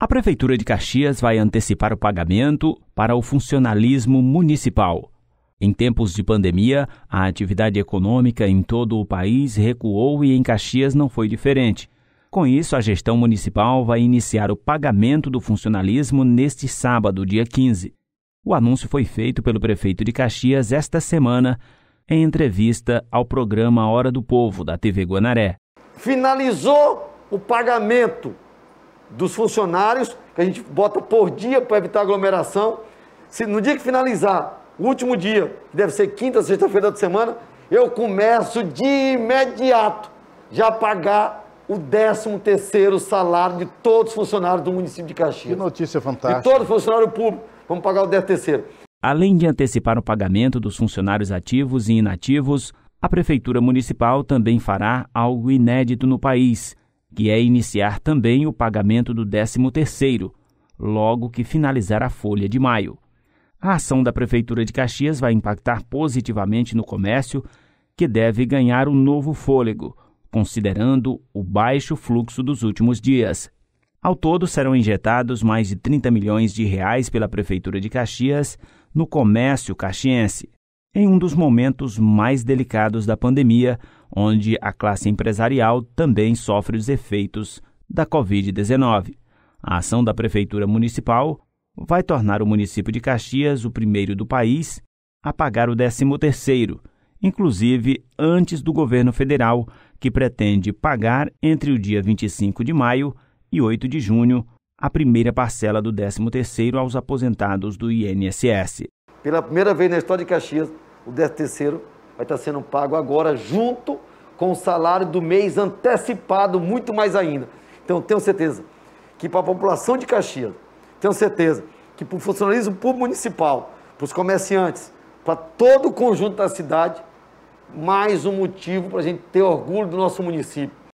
A Prefeitura de Caxias vai antecipar o pagamento para o funcionalismo municipal. Em tempos de pandemia, a atividade econômica em todo o país recuou e em Caxias não foi diferente. Com isso, a gestão municipal vai iniciar o pagamento do funcionalismo neste sábado, dia 15. O anúncio foi feito pelo prefeito de Caxias esta semana, em entrevista ao programa Hora do Povo, da TV Guanaré. Finalizou o pagamento dos funcionários, que a gente bota por dia para evitar aglomeração. Se no dia que finalizar, o último dia, que deve ser quinta, sexta-feira de semana, eu começo de imediato já pagar o 13 terceiro salário de todos os funcionários do município de Caxias. Que notícia fantástica. De todo funcionário público, vamos pagar o 13 terceiro. Além de antecipar o pagamento dos funcionários ativos e inativos, a Prefeitura Municipal também fará algo inédito no país – que é iniciar também o pagamento do 13º, logo que finalizar a folha de maio. A ação da Prefeitura de Caxias vai impactar positivamente no comércio, que deve ganhar um novo fôlego, considerando o baixo fluxo dos últimos dias. Ao todo, serão injetados mais de 30 milhões de reais pela Prefeitura de Caxias no comércio caxiense. Em um dos momentos mais delicados da pandemia, onde a classe empresarial também sofre os efeitos da Covid-19. A ação da Prefeitura Municipal vai tornar o município de Caxias o primeiro do país a pagar o 13º, inclusive antes do governo federal, que pretende pagar entre o dia 25 de maio e 8 de junho a primeira parcela do 13º aos aposentados do INSS. Pela primeira vez na história de Caxias, o 13º vai estar sendo pago agora junto com o salário do mês antecipado, muito mais ainda. Então, tenho certeza que para a população de Caxias, tenho certeza que para o funcionalismo público municipal, para os comerciantes, para todo o conjunto da cidade, mais um motivo para a gente ter orgulho do nosso município.